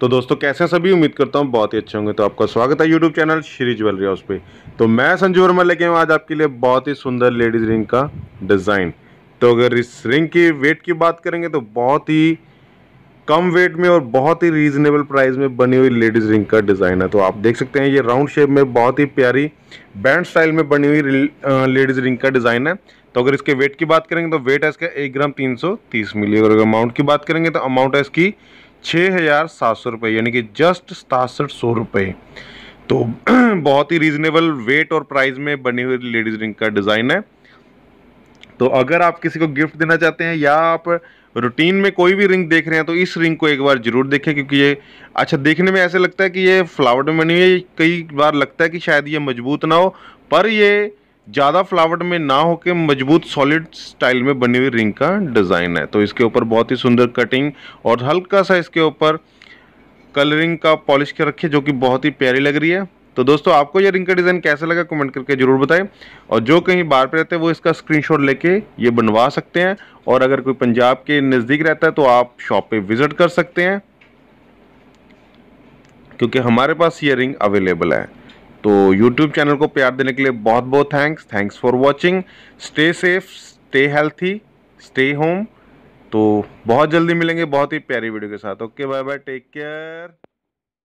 तो दोस्तों कैसे सभी उम्मीद करता हूँ बहुत ही अच्छे होंगे तो आपका स्वागत है YouTube channel Shri jewellery house पे तो मैं संजू वर्मा लेके हूँ आज आपके लिए बहुत ही सुंदर लेडीज रिंग का डिज़ाइन तो अगर इस रिंग की वेट की बात करेंगे तो बहुत ही कम वेट में और बहुत ही रीजनेबल प्राइस में बनी हुई लेडीज़ रिंग का डिज़ाइन है तो आप देख सकते हैं ये राउंड शेप में बहुत ही प्यारी बैंड स्टाइल में बनी हुई लेडीज़ रिंग का डिज़ाइन है तो अगर इसके वेट की बात करेंगे तो वेट है इसका एक ग्राम तीन सौ तीस मिली और अगर अमाउंट की बात करेंगे तो अमाउंट है इसकी छः हज़ार सात सौ रुपये यानी कि जस्ट सतासठ सौ रुपये तो बहुत ही रीज़नेबल वेट और प्राइस में बनी हुई लेडीज़ रिंग का डिज़ाइन है तो अगर आप किसी को गिफ्ट देना चाहते हैं या आप रूटीन में कोई भी रिंग देख रहे हैं तो इस रिंग को एक बार ज़रूर देखें क्योंकि ये अच्छा देखने में ऐसे लगता है कि ये फ्लावर में बनी हुई है कई बार लगता है कि शायद ये मजबूत ना हो पर ये ज़्यादा फ्लावर्ड में ना होके मजबूत सॉलिड स्टाइल में बनी हुई रिंग का डिज़ाइन है तो इसके ऊपर बहुत ही सुंदर कटिंग और हल्का सा इसके ऊपर कलरिंग का पॉलिश कर रखिए जो कि बहुत ही प्यारी लग रही है तो दोस्तों आपको ये रिंग का डिज़ाइन कैसा लगा कमेंट करके जरूर बताएं और जो कहीं बाहर पे रहते हैं वो इसका स्क्रीनशॉट लेके ये बनवा सकते हैं और अगर कोई पंजाब के नज़दीक रहता है तो आप शॉप पे विज़िट कर सकते हैं क्योंकि हमारे पास ये रिंग अवेलेबल है तो यूट्यूब चैनल को प्यार देने के लिए बहुत बहुत thanks thanks for watching stay safe stay healthy stay home तो बहुत जल्दी मिलेंगे बहुत ही प्यारी वीडियो के साथ okay bye bye take care